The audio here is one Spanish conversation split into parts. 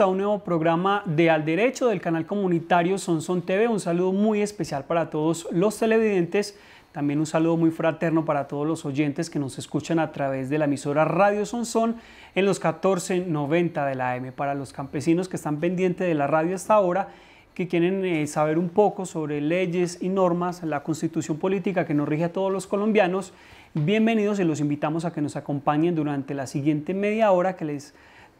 a un nuevo programa de Al Derecho del canal comunitario Sonson TV. Un saludo muy especial para todos los televidentes. También un saludo muy fraterno para todos los oyentes que nos escuchan a través de la emisora Radio Sonsón en los 1490 de la AM. Para los campesinos que están pendientes de la radio hasta ahora, que quieren eh, saber un poco sobre leyes y normas, la constitución política que nos rige a todos los colombianos, bienvenidos y los invitamos a que nos acompañen durante la siguiente media hora que les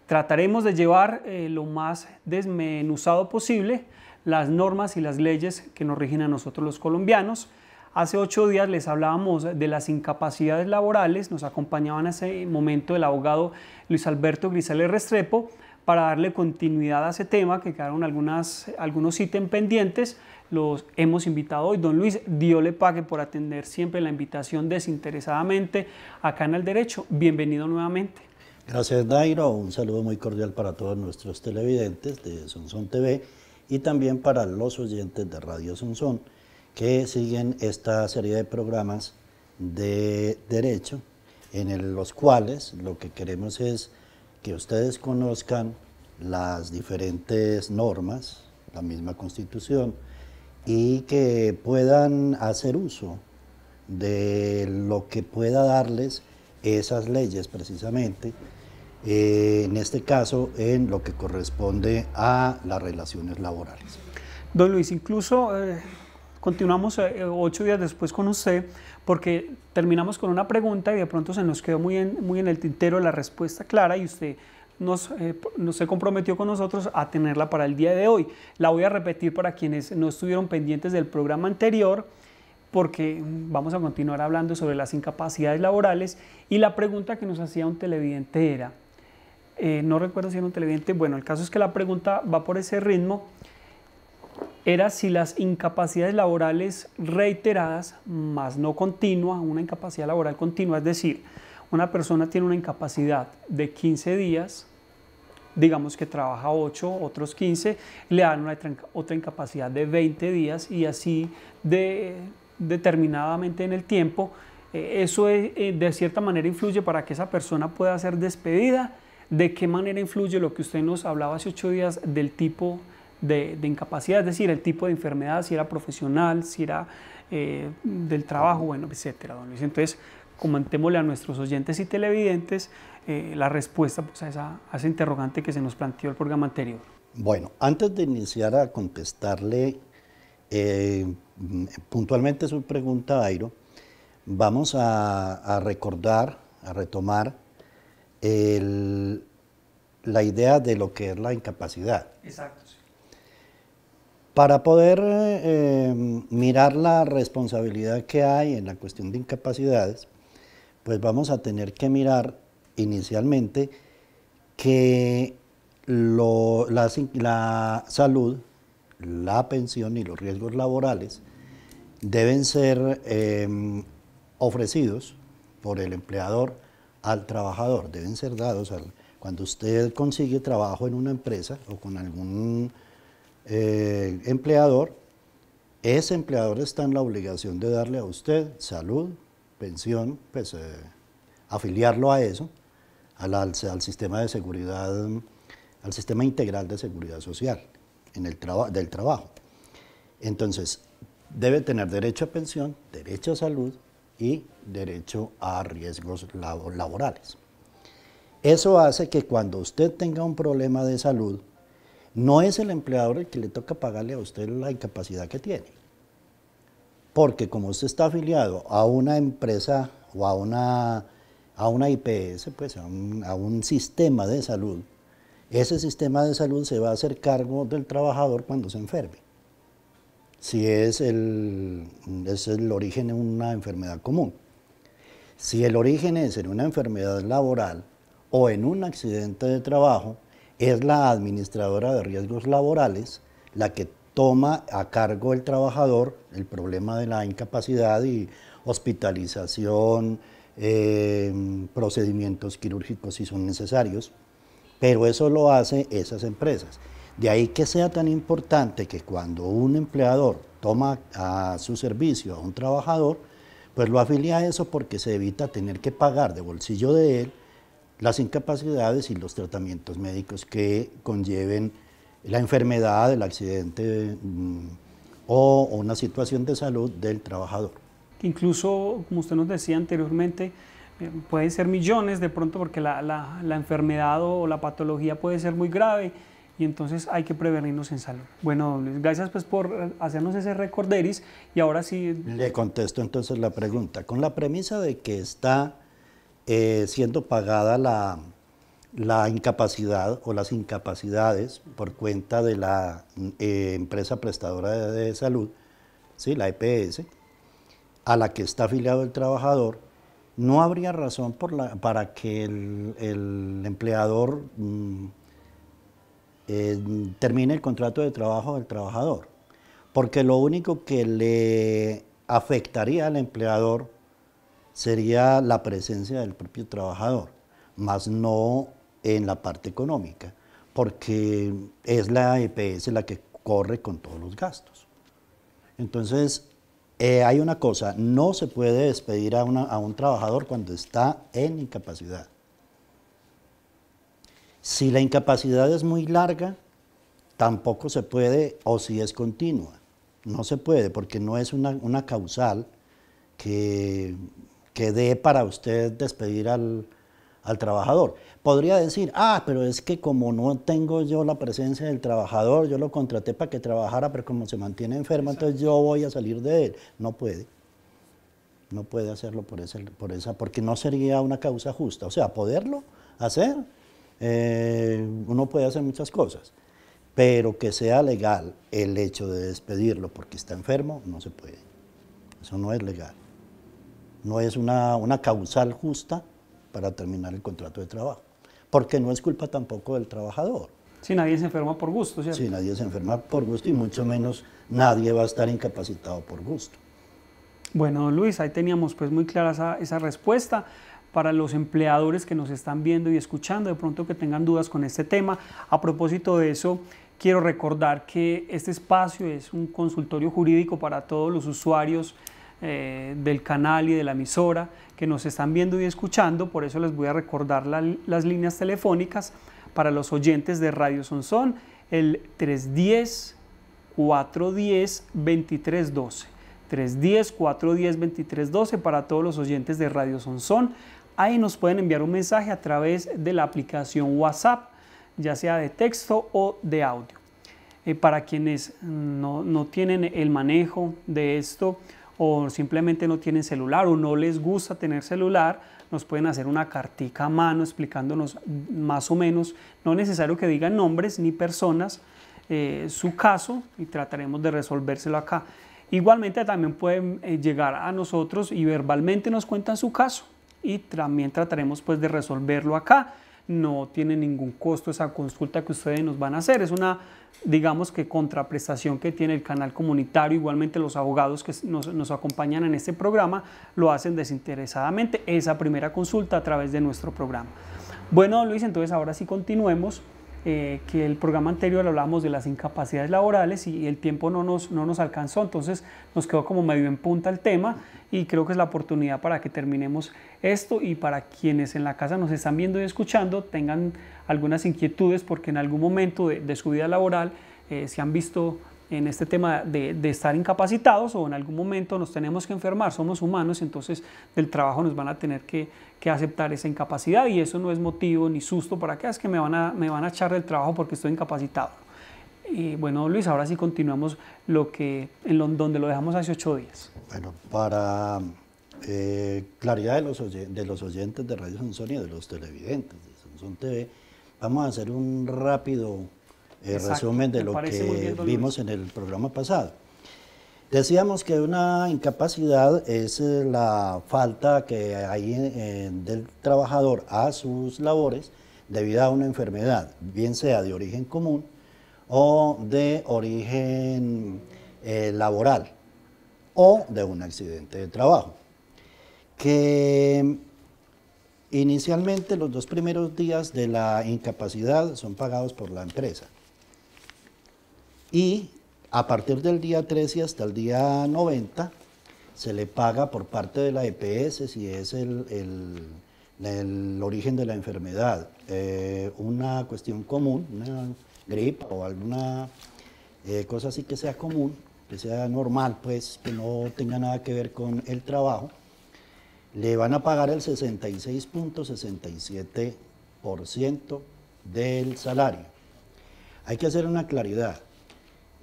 Trataremos de llevar eh, lo más desmenuzado posible las normas y las leyes que nos rigen a nosotros los colombianos. Hace ocho días les hablábamos de las incapacidades laborales, nos acompañaba en ese momento el abogado Luis Alberto Grisales Restrepo para darle continuidad a ese tema, que quedaron algunas, algunos ítems pendientes, los hemos invitado hoy. Don Luis, diole pague por atender siempre la invitación desinteresadamente acá en el derecho. Bienvenido nuevamente. Gracias, Nairo, Un saludo muy cordial para todos nuestros televidentes de Sonson TV y también para los oyentes de Radio Sonson que siguen esta serie de programas de derecho en los cuales lo que queremos es que ustedes conozcan las diferentes normas, la misma constitución, y que puedan hacer uso de lo que pueda darles esas leyes precisamente, eh, en este caso en lo que corresponde a las relaciones laborales. Don Luis, incluso eh, continuamos eh, ocho días después con usted porque terminamos con una pregunta y de pronto se nos quedó muy en, muy en el tintero la respuesta clara y usted nos, nos, se comprometió con nosotros a tenerla para el día de hoy. La voy a repetir para quienes no estuvieron pendientes del programa anterior porque vamos a continuar hablando sobre las incapacidades laborales y la pregunta que nos hacía un televidente era, eh, no recuerdo si era un televidente, bueno, el caso es que la pregunta va por ese ritmo, era si las incapacidades laborales reiteradas, más no continuas, una incapacidad laboral continua, es decir, una persona tiene una incapacidad de 15 días, digamos que trabaja 8, otros 15, le dan otra incapacidad de 20 días y así de determinadamente en el tiempo, eh, eso eh, de cierta manera influye para que esa persona pueda ser despedida. ¿De qué manera influye lo que usted nos hablaba hace ocho días del tipo de, incapacidad, es decir, el tipo de enfermedad, si era profesional, si era eh, del trabajo, bueno, etcétera, Entonces, comentémosle a nuestros oyentes y televidentes la respuesta pues, a, esa, a esa interrogante que se nos planteó el programa anterior. Bueno, antes de iniciar a contestarle eh, puntualmente su pregunta, Airo, vamos a, recordar, a retomar la idea de lo que es la incapacidad. Exacto. Para poder eh, mirar la responsabilidad que hay en la cuestión de incapacidades, pues vamos a tener que mirar inicialmente que la salud la pensión y los riesgos laborales deben ser em, ofrecidos por el empleador al trabajador, deben ser dados al, cuando usted consigue trabajo en una empresa o con algún eh, empleador, ese empleador está en la obligación de darle a usted salud, pensión, pues eh, afiliarlo a eso, al sistema de seguridad, al sistema integral de seguridad social en el del trabajo. Entonces, debe tener derecho a pensión, derecho a salud y derecho a riesgos laborales. Eso hace que cuando usted tenga un problema de salud, no es el empleador el que le toca pagarle a usted la incapacidad que tiene. Porque como usted está afiliado a una empresa o a una, a una IPS, pues a un sistema de salud, ese sistema de salud se va a hacer cargo del trabajador cuando se enferme. Si es el, origen de una enfermedad común. Si el origen es en una enfermedad laboral o en un accidente de trabajo, es la administradora de riesgos laborales la que toma a cargo el trabajador el problema de la incapacidad y hospitalización, eh, procedimientos quirúrgicos si son necesarios. Pero eso lo hacen esas empresas. De ahí que sea tan importante que cuando un empleador toma a su servicio a un trabajador, pues lo afilia a eso porque se evita tener que pagar de bolsillo de él las incapacidades y los tratamientos médicos que conlleven la enfermedad, el accidente mm, o una situación de salud del trabajador. Incluso, como usted nos decía anteriormente, pueden ser millones de pronto porque la, enfermedad o la patología puede ser muy grave y entonces hay que prevenirnos en salud. Bueno, gracias pues por eh, hacernos ese recorderis y ahora sí... Le contesto entonces la pregunta. Con la premisa de que está eh, siendo pagada la, incapacidad o las incapacidades por cuenta de la eh, empresa prestadora de, salud, ¿sí? la EPS, a la que está afiliado el trabajador, no habría razón para que el, empleador mm, eh, termine el contrato de trabajo del trabajador, porque lo único que le afectaría al empleador sería la presencia del propio trabajador, más no en la parte económica, porque es la EPS la que corre con todos los gastos. Entonces, eh, hay una cosa, no se puede despedir a, un trabajador cuando está en incapacidad. Si la incapacidad es muy larga, tampoco se puede, o si es continua. No se puede, porque no es una, causal que, que dé para usted despedir al, al trabajador. Podría decir, ah, pero es que como no tengo yo la presencia del trabajador, yo lo contraté para que trabajara, pero como se mantiene enfermo, entonces yo voy a salir de él. No puede. No puede hacerlo por, ese, por esa, porque no sería una causa justa. O sea, poderlo hacer, eh, uno puede hacer muchas cosas, pero que sea legal el hecho de despedirlo porque está enfermo, no se puede. Eso no es legal. No es una, una causal justa para terminar el contrato de trabajo. Porque no es culpa tampoco del trabajador. Si nadie se enferma por gusto, ¿cierto? Si nadie se enferma por gusto y mucho menos nadie va a estar incapacitado por gusto. Bueno, don Luis, ahí teníamos pues muy clara esa, esa respuesta para los empleadores que nos están viendo y escuchando, de pronto que tengan dudas con este tema. A propósito de eso, quiero recordar que este espacio es un consultorio jurídico para todos los usuarios eh, del canal y de la emisora que nos están viendo y escuchando, por eso les voy a recordar las líneas telefónicas para los oyentes de Radio Sonson el 310-410-2312. 310-410-2312 para todos los oyentes de Radio Sonson Ahí nos pueden enviar un mensaje a través de la aplicación WhatsApp, ya sea de texto o de audio. Eh, para quienes no tienen el manejo de esto, o simplemente no tienen celular o no les gusta tener celular, nos pueden hacer una cartica a mano explicándonos más o menos, no es necesario que digan nombres ni personas, eh, su caso y trataremos de resolvérselo acá. Igualmente también pueden eh, llegar a nosotros y verbalmente nos cuentan su caso y también trataremos pues de resolverlo acá no tiene ningún costo esa consulta que ustedes nos van a hacer. Es una, digamos que contraprestación que tiene el canal comunitario. Igualmente los abogados que nos, acompañan en este programa lo hacen desinteresadamente, esa primera consulta a través de nuestro programa. Bueno, Luis, entonces ahora sí continuemos eh, que el programa anterior hablábamos de las incapacidades laborales y el tiempo no nos, no nos alcanzó, entonces nos quedó como medio en punta el tema y creo que es la oportunidad para que terminemos esto y para quienes en la casa nos están viendo y escuchando tengan algunas inquietudes porque en algún momento de, su vida laboral eh, se han visto en este tema de, estar incapacitados o en algún momento nos tenemos que enfermar, somos humanos, entonces del trabajo nos van a tener que, aceptar esa incapacidad y eso no es motivo ni susto para que ah, es que me van a, me van a echar del trabajo porque estoy incapacitado. Y bueno, Luis, ahora sí continuamos lo que, en donde lo dejamos hace ocho días. Bueno, para eh, claridad de los, de los oyentes de Radio Sansón y de los televidentes de Sansón TV, vamos a hacer un rápido resumen de lo que vimos en el programa pasado. Decíamos que una incapacidad es eh, la falta que hay del trabajador a sus labores debido a una enfermedad, bien sea de origen común o de origen eh, laboral o de un accidente de trabajo. Que inicialmente los dos primeros días de la incapacidad son pagados por la empresa y a partir del día 13 hasta el día 90 se le paga por parte de la EPS si es el, origen de la enfermedad, eh, una cuestión común, una gripa o alguna eh, cosa así que sea común, que sea normal, pues que no tenga nada que ver con el trabajo, le van a pagar el 66.67% del salario. Hay que hacer una claridad,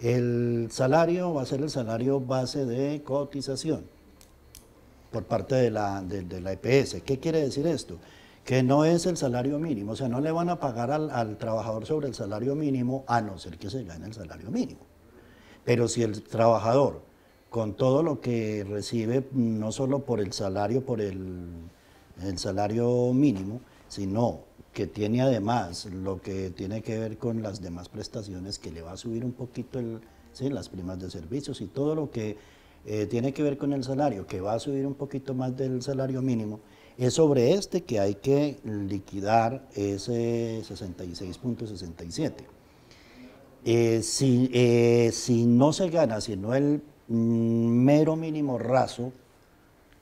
el salario va a ser el salario base de cotización por parte de la, de, la EPS. ¿Qué quiere decir esto? Que no es el salario mínimo, o sea, no le van a pagar al, trabajador sobre el salario mínimo a no ser que se gane el salario mínimo. Pero si el trabajador, con todo lo que recibe, no solo por el salario, por el, el salario mínimo, sino que tiene además lo que tiene que ver con las demás prestaciones, que le va a subir un poquito el, las primas de servicios y todo lo que eh, tiene que ver con el salario, que va a subir un poquito más del salario mínimo, es sobre este que hay que liquidar ese 66.67. Eh, si, eh, si no se gana, sino el mm, mero mínimo raso,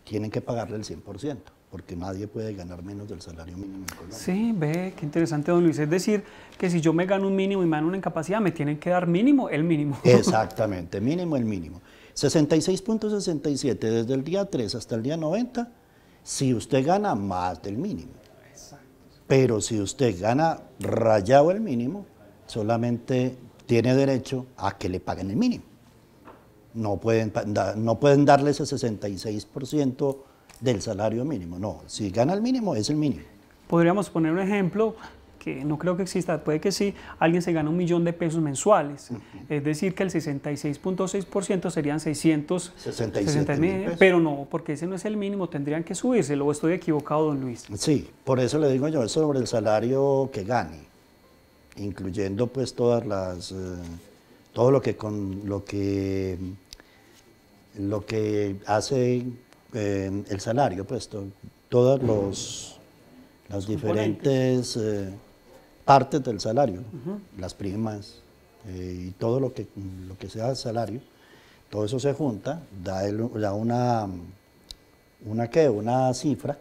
tienen que pagarle el 100% porque nadie puede ganar menos del salario mínimo Sí, ve, qué interesante, don Luis. Es decir, que si yo me gano un mínimo y me dan una incapacidad, me tienen que dar mínimo el mínimo. Exactamente, mínimo el mínimo. 66.67 desde el día 3 hasta el día 90, si usted gana más del mínimo. Pero si usted gana rayado el mínimo, solamente tiene derecho a que le paguen el mínimo. No pueden, no pueden darle ese 66% del salario mínimo. No, si gana el mínimo, es el mínimo. Podríamos poner un ejemplo que no creo que exista, puede que sí, alguien se gana un millón de pesos mensuales. Es decir, que el 66.6% serían 600 mil, pero no, porque ese no es el mínimo, tendrían que subirse, luego estoy equivocado, don Luis. Sí, por eso le digo yo, sobre el salario que gane, incluyendo pues todas las, eh, todo lo que, con, lo que, lo que hace el salario, pues, todas los, las diferentes eh, partes del salario, las primas eh, y todo lo que, lo que sea salario, todo eso se junta, da, una, una, una cifra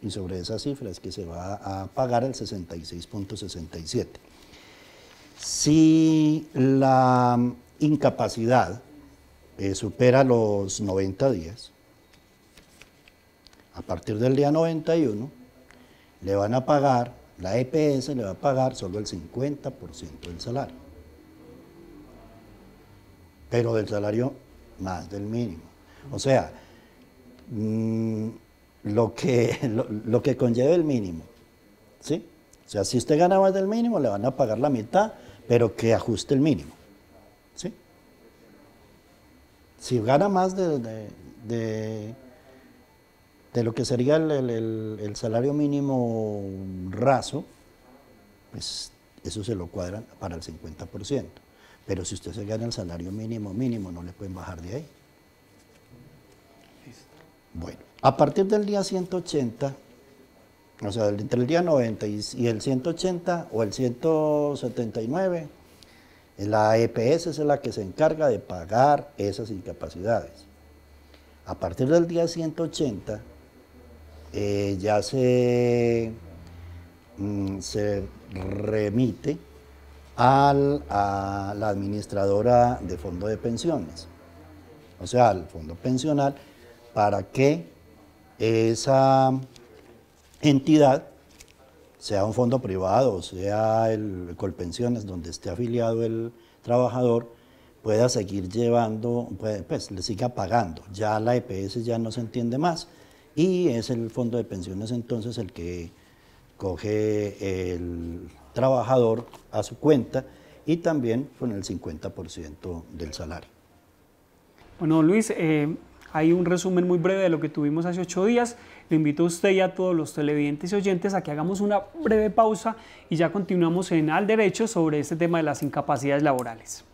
y sobre esa cifra es que se va a pagar el 66.67. Si la incapacidad eh, supera los 90 días, a partir del día 91, le van a pagar, la EPS le va a pagar solo el 50% del salario. Pero del salario más del mínimo. O sea, mm, lo, que, lo, que conlleva el mínimo. ¿Sí? O sea, si usted gana más del mínimo, le van a pagar la mitad, pero que ajuste el mínimo. ¿Sí? Si gana más de de lo que sería el, salario mínimo raso, pues eso se lo cuadran para el 50%. Pero si usted se gana el salario mínimo mínimo, no le pueden bajar de ahí. Bueno, a partir del día 180, o sea, entre el día 90 y el 180 o el 179, la EPS es la que se encarga de pagar esas incapacidades. A partir del día 180, eh, ya se, mm, remite a la administradora de fondo de pensiones, o sea, al fondo pensional, para que esa entidad, sea un fondo privado, o sea el Colpensiones, donde esté afiliado el trabajador, pueda seguir llevando, pues le siga pagando. Ya la EPS ya no se entiende más y es el fondo de pensiones entonces el que coge el trabajador a su cuenta y también con el 50% del salario. Bueno, Luis, eh, hay un resumen muy breve de lo que tuvimos hace ocho días. Le invito a usted y a todos los televidentes y oyentes a que hagamos una breve pausa y ya continuamos en Al Derecho sobre este tema de las incapacidades laborales.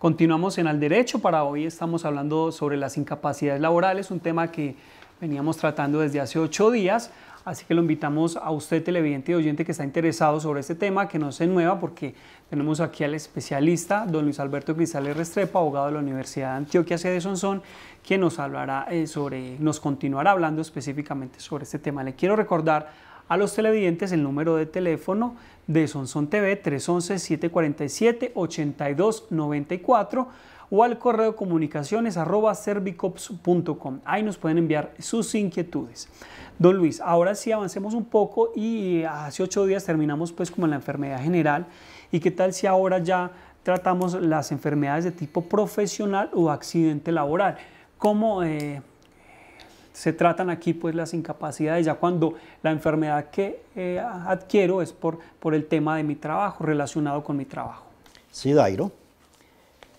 Continuamos en Al Derecho. Para hoy estamos hablando sobre las incapacidades laborales, un tema que veníamos tratando desde hace ocho días. Así que lo invitamos a usted, televidente y oyente que está interesado sobre este tema, que no se mueva porque tenemos aquí al especialista, don Luis Alberto Cristales Restrepo, abogado de la Universidad de Antioquia, sede Sonsón, que nos hablará eh, sobre, nos continuará hablando específicamente sobre este tema. Le quiero recordar a los televidentes el número de teléfono de Sonson TV 311-747-8294 o al correo comunicaciones arroba cervicops.com. Ahí nos pueden enviar sus inquietudes. Don Luis, ahora sí avancemos un poco y eh, hace ocho días terminamos pues como en la enfermedad general y qué tal si ahora ya tratamos las enfermedades de tipo profesional o accidente laboral. ¿Cómo eh, se tratan aquí pues las incapacidades, ya cuando la enfermedad que eh, adquiero es por, el tema de mi trabajo, relacionado con mi trabajo. Sí, Dairo.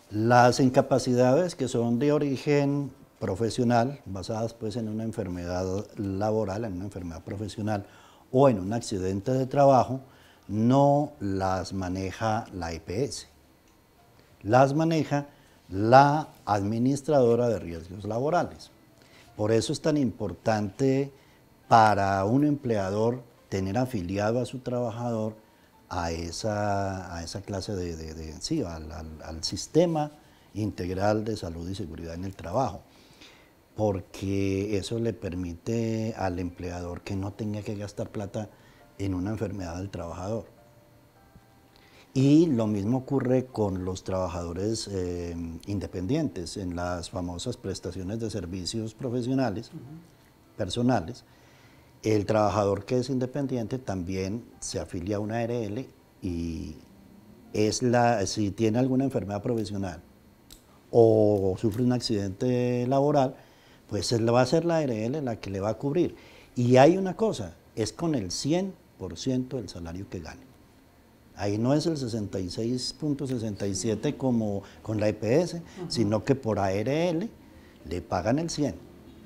Las incapacidades que son de origen profesional, basadas pues en una enfermedad laboral, en una enfermedad profesional o en un accidente de trabajo, no las maneja la EPS. Las maneja la administradora de riesgos laborales. Por eso es tan importante para un empleador tener afiliado a su trabajador a esa, a esa clase de, de, sí, al sistema integral de salud y seguridad en el trabajo porque eso le permite al empleador que no tenga que gastar plata en una enfermedad del trabajador. Y lo mismo ocurre con los trabajadores eh, independientes en las famosas prestaciones de servicios profesionales, personales. El trabajador que es independiente también se afilia a una ARL e y es la, si tiene alguna enfermedad profesional o sufre un accidente laboral, pues va a ser la ARL e la que le va a cubrir. Y hay una cosa, es con el 100% del salario que gane. Ahí no es el 66.67 como con la EPS, sino que por ARL le pagan el 100,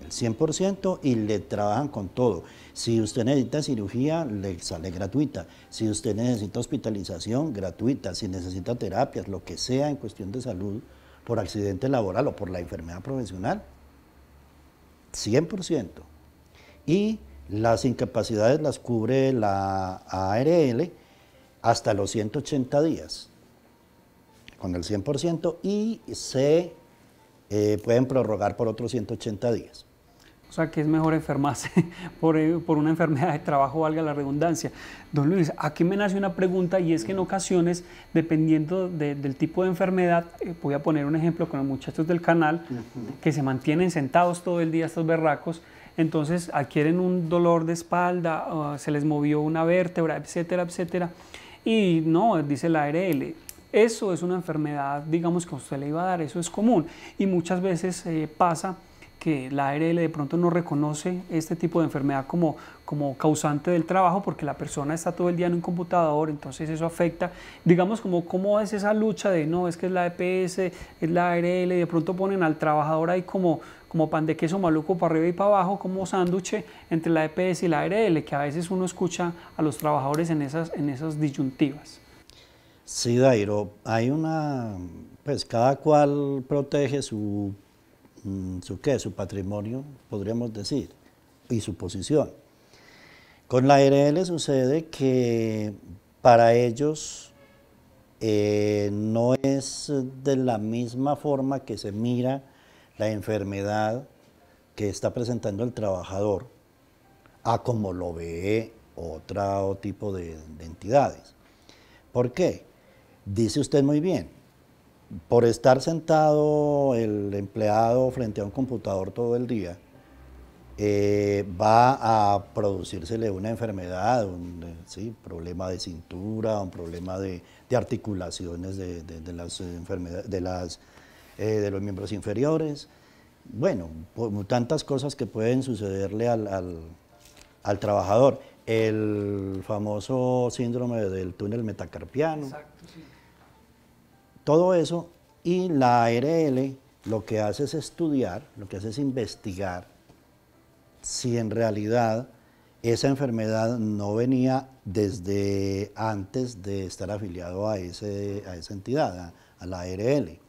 el 100% y le trabajan con todo. Si usted necesita cirugía, le sale gratuita. Si usted necesita hospitalización, gratuita. Si necesita terapias, lo que sea en cuestión de salud, por accidente laboral o por la enfermedad profesional, 100%. Y las incapacidades las cubre la ARL hasta los 180 días con el 100% y se eh, pueden prorrogar por otros 180 días. O sea que es mejor enfermarse eh, por, una enfermedad de trabajo, valga la redundancia. Don Luis, aquí me nace una pregunta y es que en ocasiones, dependiendo del tipo de enfermedad, eh, voy a poner un ejemplo con los muchachos del canal, que se mantienen sentados todo el día estos berracos, entonces adquieren un dolor de espalda, ah, se les movió una vértebra, etcétera, etcétera. Y no, dice la ARL, eso es una enfermedad, digamos, que usted le iba a dar, eso es común. Y muchas veces eh, pasa que la ARL de pronto no reconoce este tipo de enfermedad como, como causante del trabajo porque la persona está todo el día en un computador, entonces eso afecta, digamos, como cómo es esa lucha de no, es que es la EPS, es la ARL, de pronto ponen al trabajador ahí como, como pan de queso maluco para arriba y para abajo, como sándwich entre la EPS y la ARL, que a veces uno escucha a los trabajadores en esas, en disyuntivas. Sí, Dairo, hay una, pues cada cual protege su, mm, su su patrimonio, podríamos decir, y su posición. Con la ARL sucede que para ellos eh, no es de la misma forma que se mira la enfermedad que está presentando el trabajador a como lo ve otro tipo de, entidades. ¿Por qué? Dice usted muy bien, por estar sentado el empleado frente a un computador todo el día, eh, va a producírsele una enfermedad, un eh, problema de cintura, un problema de, articulaciones de, las enfermedades, de las eh, de los miembros inferiores, bueno, tantas cosas que pueden sucederle al, trabajador. El famoso síndrome del túnel metacarpiano. Todo eso y la ARL lo que hace es estudiar, lo que hace es investigar si en realidad esa enfermedad no venía desde antes de estar afiliado a, a esa entidad, a la ARL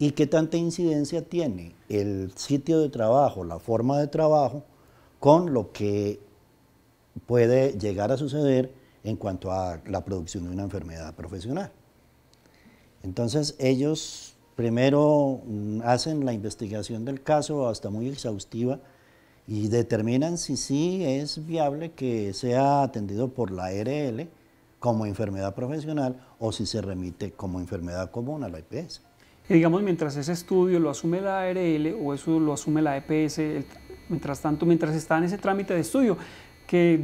y qué tanta incidencia tiene el sitio de trabajo, la forma de trabajo, con lo que puede llegar a suceder en cuanto a la producción de una enfermedad profesional. Entonces ellos primero mm, hacen la investigación del caso hasta muy exhaustiva y determinan si sí es viable que sea atendido por la RL como enfermedad profesional o si se remite como enfermedad común a la IPS digamos, mientras ese estudio lo asume la ARL o eso lo asume la EPS, mientras tanto, mientras está en ese trámite de estudio, que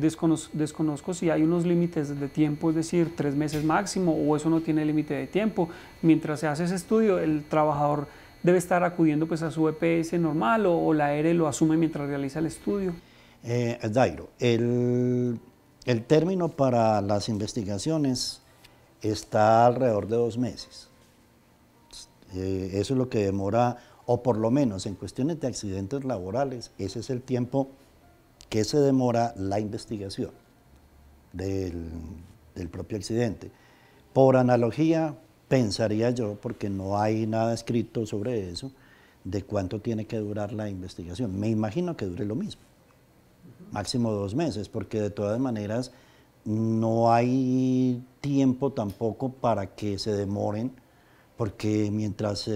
desconozco si hay unos límites de tiempo, es decir, tres meses máximo, o eso no tiene límite de tiempo. Mientras se hace ese estudio, el trabajador debe estar acudiendo pues, a su EPS normal o, la ARL lo asume mientras realiza el estudio. Eh, Dairo, el término para las investigaciones está alrededor de dos meses. Eh, eso es lo que demora, o por lo menos en cuestiones de accidentes laborales, ese es el tiempo que se demora la investigación del, del propio accidente. Por analogía, pensaría yo, porque no hay nada escrito sobre eso, de cuánto tiene que durar la investigación. Me imagino que dure lo mismo, máximo dos meses, porque de todas maneras no hay tiempo tampoco para que se demoren porque mientras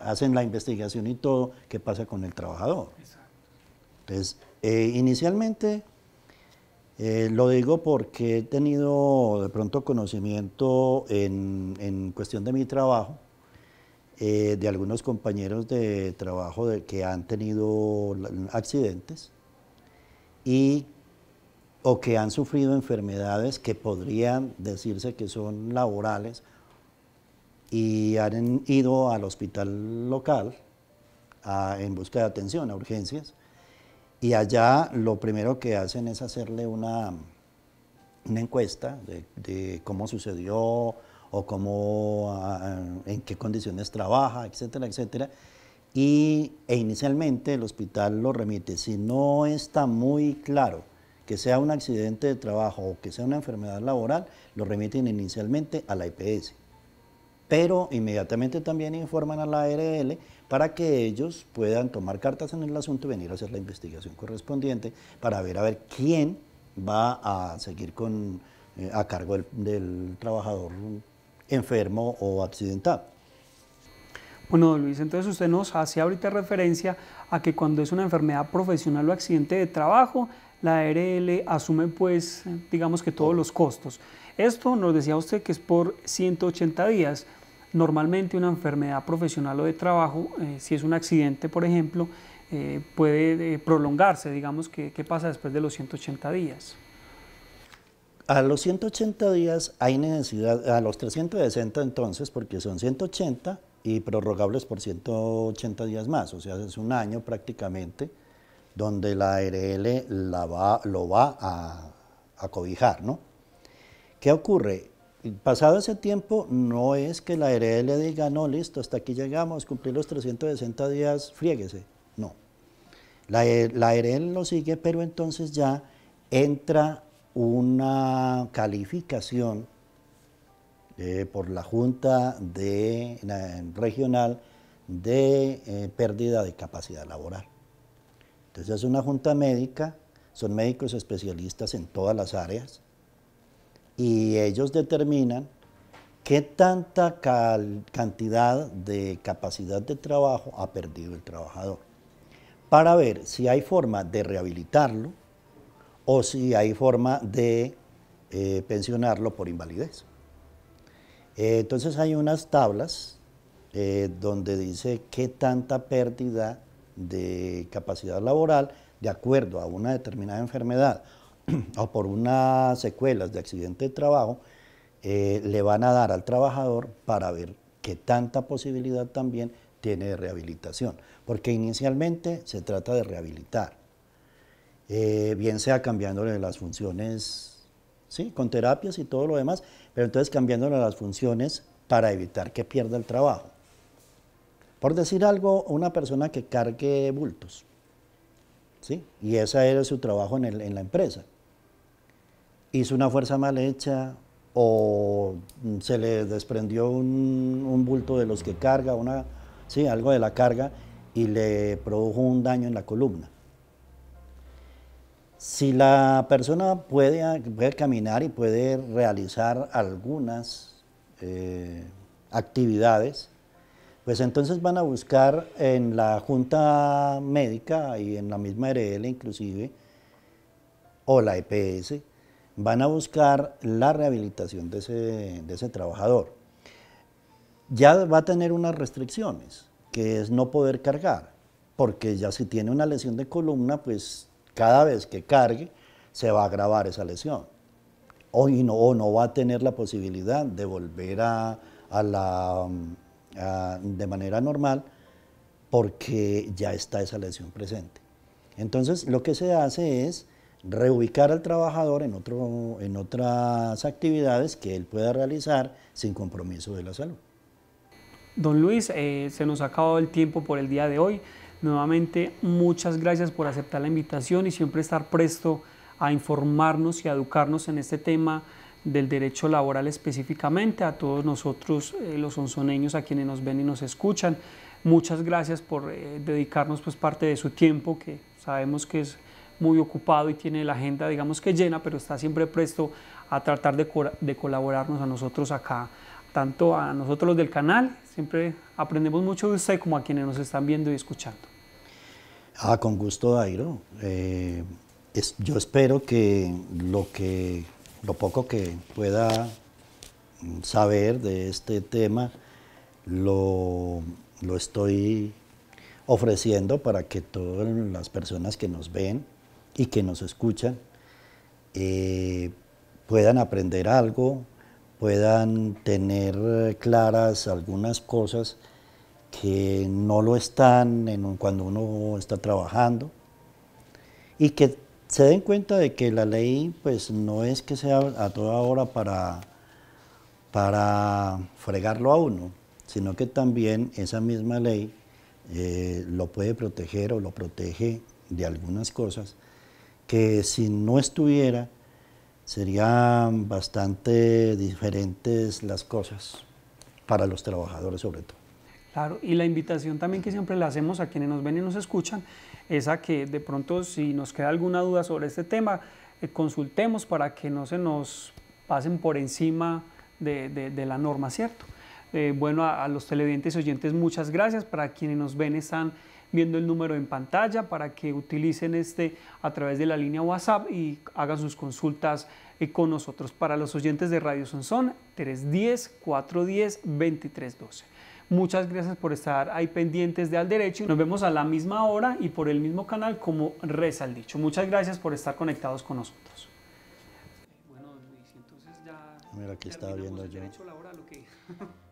hacen la investigación y todo, ¿qué pasa con el trabajador? Entonces, eh, inicialmente, eh, lo digo porque he tenido de pronto conocimiento en, cuestión de mi trabajo, eh, de algunos compañeros de trabajo que han tenido accidentes o que han sufrido enfermedades que podrían decirse que son laborales, y han ido al hospital local en busca de atención a urgencias. Y allá lo primero que hacen es hacerle una, encuesta de, cómo sucedió o cómo, ah, ah, en qué condiciones trabaja, etcétera, etcétera. Y, e inicialmente el hospital lo remite. Si no está muy claro que sea un accidente de trabajo o que sea una enfermedad laboral, lo remiten inicialmente a la IPS pero inmediatamente también informan a la ARL para que ellos puedan tomar cartas en el asunto y venir a hacer la investigación correspondiente para ver a ver quién va a seguir con, eh, a cargo del, trabajador enfermo o accidentado. Bueno, Luis, entonces usted nos hace ahorita referencia a que cuando es una enfermedad profesional o accidente de trabajo, la ARL asume pues, digamos que todos los costos. Esto nos decía usted que es por 180 días. Normalmente una enfermedad profesional o de trabajo, eh, si es un accidente, por ejemplo, eh, puede eh, prolongarse, digamos, ¿qué, pasa después de los 180 días? A los 180 días hay necesidad, a los 360 entonces, porque son 180 y prorrogables por 180 días más, o sea, es un año prácticamente donde la ARL lo va a, a cobijar, ¿no? ¿Qué ocurre? pasado ese tiempo, no es que la R.L. diga, no, listo, hasta aquí llegamos, cumplir los 360 días, friéguese. No. La, la lo sigue, pero entonces ya entra una calificación eh, por la Junta de, Regional de eh, Pérdida de Capacidad Laboral. Entonces es una junta médica, son médicos especialistas en todas las áreas, y ellos determinan qué tanta cantidad de capacidad de trabajo ha perdido el trabajador, para ver si hay forma de rehabilitarlo o si hay forma de eh, pensionarlo por invalidez. Eh, entonces hay unas tablas eh, donde dice qué tanta pérdida de capacidad laboral de acuerdo a una determinada enfermedad o por unas secuelas de accidente de trabajo, eh, le van a dar al trabajador para ver qué tanta posibilidad también tiene de rehabilitación. Porque inicialmente se trata de rehabilitar, eh, bien sea cambiándole las funciones, sí, con terapias y todo lo demás, pero entonces cambiándole las funciones para evitar que pierda el trabajo. Por decir algo, una persona que cargue bultos, y ese era su trabajo en la empresa hizo una fuerza mal hecha o se le desprendió un, bulto de los que carga, una, algo de la carga y le produjo un daño en la columna. Si la persona puede, caminar y puede realizar algunas eh, actividades, pues entonces van a buscar en la junta médica y en la misma RL inclusive, o la EPS, van a buscar la rehabilitación de ese, trabajador. Ya va a tener unas restricciones, que es no poder cargar, porque ya si tiene una lesión de columna, pues cada vez que cargue se va a agravar esa lesión. O no, no va a tener la posibilidad de volver a, la, de manera normal porque ya está esa lesión presente. Entonces lo que se hace es reubicar al trabajador en, otro, en otras actividades que él pueda realizar sin compromiso de la salud. Don Luis, eh, se nos ha acabado el tiempo por el día de hoy. Nuevamente, muchas gracias por aceptar la invitación y siempre estar presto a informarnos y a educarnos en este tema del derecho laboral específicamente, a todos nosotros eh, los onzoneños, a quienes nos ven y nos escuchan. Muchas gracias por eh, dedicarnos pues, parte de su tiempo, que sabemos que es muy ocupado y tiene la agenda, digamos que llena, pero está siempre presto a tratar de, colaborarnos a nosotros acá, tanto a nosotros los del canal, siempre aprendemos mucho de usted como a quienes nos están viendo y escuchando. Ah, con gusto, Dairo. Eh, yo espero que lo, que lo poco que pueda mm, saber de este tema lo, lo estoy ofreciendo para que todas las personas que nos ven y que nos escuchan eh, puedan aprender algo, puedan tener claras algunas cosas que no lo están en cuando uno está trabajando y que se den cuenta de que la ley pues no es que sea a toda hora para, para fregarlo a uno, sino que también esa misma ley eh, lo puede proteger o lo protege de algunas cosas que si no estuviera, serían bastante diferentes las cosas para los trabajadores sobre todo. Claro, y la invitación también que siempre le hacemos a quienes nos ven y nos escuchan es a que de pronto si nos queda alguna duda sobre este tema, eh, consultemos para que no se nos pasen por encima de, la norma, ¿cierto? Eh, bueno, a, a, los televidentes y oyentes, muchas gracias. Para quienes nos ven, están viendo el número en pantalla para que utilicen este a través de la línea WhatsApp y hagan sus consultas eh, con nosotros. Para los oyentes de Radio Sonsón, 310-410-2312. Muchas gracias por estar ahí pendientes de Al Derecho. Nos vemos a la misma hora y por el mismo canal como Reza el Dicho. Muchas gracias por estar conectados con nosotros. Bueno, Luis, entonces ya... Mira, aquí estaba viendo yo.